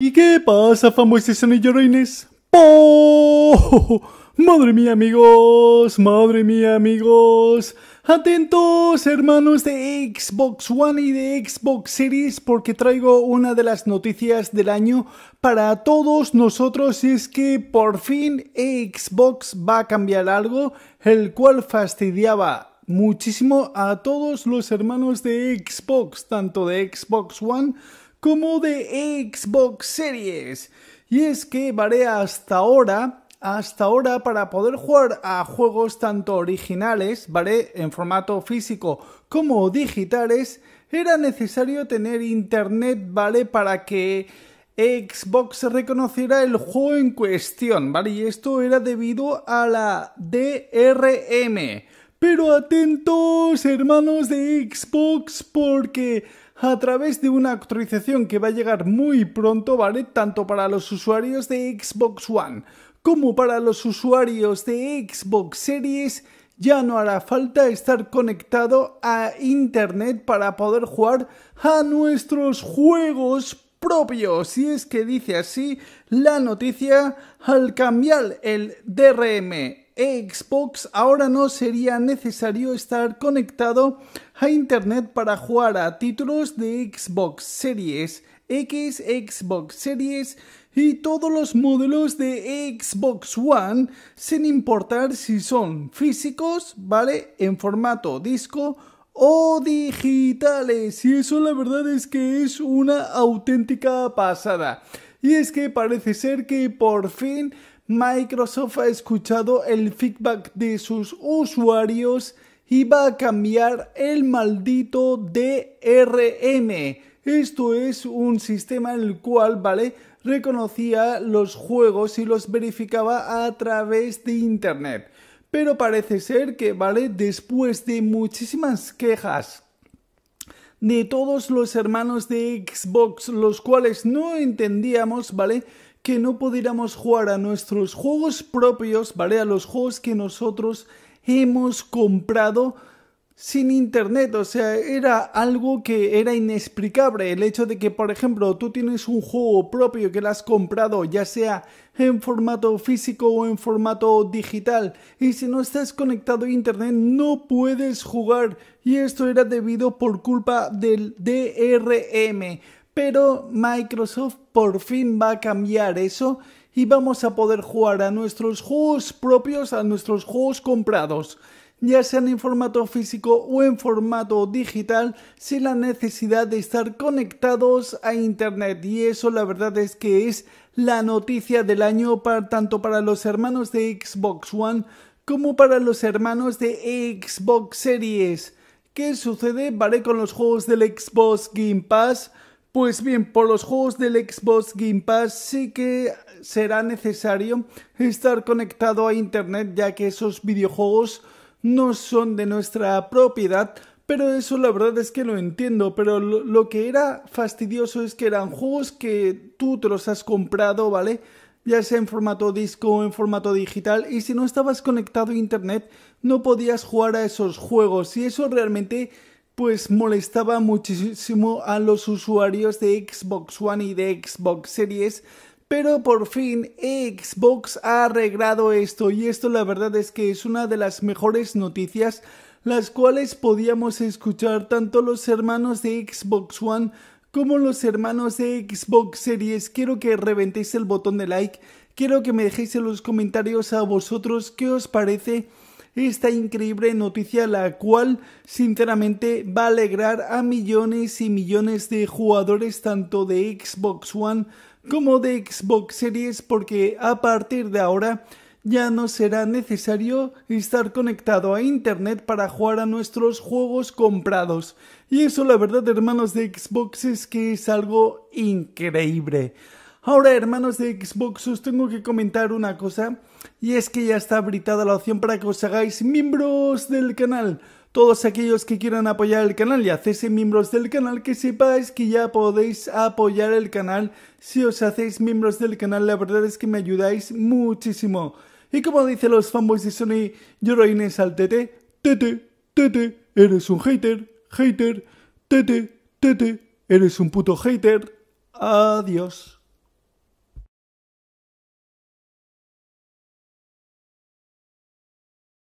¿Y qué pasa, fanboys y lloroines? ¡Oh! Madre mía, amigos, madre mía, amigos. Atentos, hermanos de Xbox One y de Xbox Series, porque traigo una de las noticias del año para todos nosotros y es que por fin Xbox va a cambiar algo, el cual fastidiaba muchísimo a todos los hermanos de Xbox, tanto de Xbox One como de Xbox Series. Y es que vale, hasta ahora, hasta ahora para poder jugar a juegos tanto originales, ¿vale? En formato físico como digitales, era necesario tener internet, ¿vale? Para que Xbox reconociera el juego en cuestión, ¿vale? Y esto era debido a la DRM. Pero atentos, hermanos de Xbox, porque a través de una actualización que va a llegar muy pronto, ¿vale? Tanto para los usuarios de Xbox One como para los usuarios de Xbox Series ya no hará falta estar conectado a internet para poder jugar a nuestros juegos propios. Si es que dice así la noticia al cambiar el DRM Xbox ahora no sería necesario estar conectado a Internet para jugar a títulos de Xbox Series X, Xbox Series y todos los modelos de Xbox One sin importar si son físicos, ¿vale? En formato disco o digitales. Y eso la verdad es que es una auténtica pasada. Y es que parece ser que por fin Microsoft ha escuchado el feedback de sus usuarios y va a cambiar el maldito DRM. Esto es un sistema en el cual, ¿vale? Reconocía los juegos y los verificaba a través de Internet. Pero parece ser que, ¿vale? Después de muchísimas quejas de todos los hermanos de Xbox, los cuales no entendíamos, ¿vale? que no pudiéramos jugar a nuestros juegos propios, ¿vale? A los juegos que nosotros hemos comprado sin internet, o sea, era algo que era inexplicable. El hecho de que, por ejemplo, tú tienes un juego propio que lo has comprado, ya sea en formato físico o en formato digital, y si no estás conectado a internet no puedes jugar. Y esto era debido por culpa del DRM pero Microsoft por fin va a cambiar eso y vamos a poder jugar a nuestros juegos propios, a nuestros juegos comprados, ya sean en formato físico o en formato digital, sin la necesidad de estar conectados a Internet. Y eso la verdad es que es la noticia del año tanto para los hermanos de Xbox One como para los hermanos de Xbox Series. ¿Qué sucede? ¿Vale? Con los juegos del Xbox Game Pass. Pues bien, por los juegos del Xbox Game Pass sí que será necesario estar conectado a Internet ya que esos videojuegos no son de nuestra propiedad, pero eso la verdad es que lo entiendo, pero lo, que era fastidioso es que eran juegos que tú te los has comprado, ¿vale? ya sea en formato disco o en formato digital, y si no estabas conectado a Internet no podías jugar a esos juegos y eso realmente pues molestaba muchísimo a los usuarios de Xbox One y de Xbox Series. Pero por fin Xbox ha arreglado esto y esto la verdad es que es una de las mejores noticias las cuales podíamos escuchar tanto los hermanos de Xbox One como los hermanos de Xbox Series. Quiero que reventéis el botón de like, quiero que me dejéis en los comentarios a vosotros qué os parece esta increíble noticia la cual sinceramente va a alegrar a millones y millones de jugadores tanto de Xbox One como de Xbox Series porque a partir de ahora ya no será necesario estar conectado a internet para jugar a nuestros juegos comprados. Y eso la verdad hermanos de Xbox es que es algo increíble. Ahora hermanos de Xbox os tengo que comentar una cosa y es que ya está abritada la opción para que os hagáis miembros del canal. Todos aquellos que quieran apoyar el canal y hacerse miembros del canal, que sepáis que ya podéis apoyar el canal. Si os hacéis miembros del canal, la verdad es que me ayudáis muchísimo. Y como dicen los fanboys de Sony, Inés al tete, tete, tete, eres un hater, hater, tete, tete, eres un puto hater. Adiós.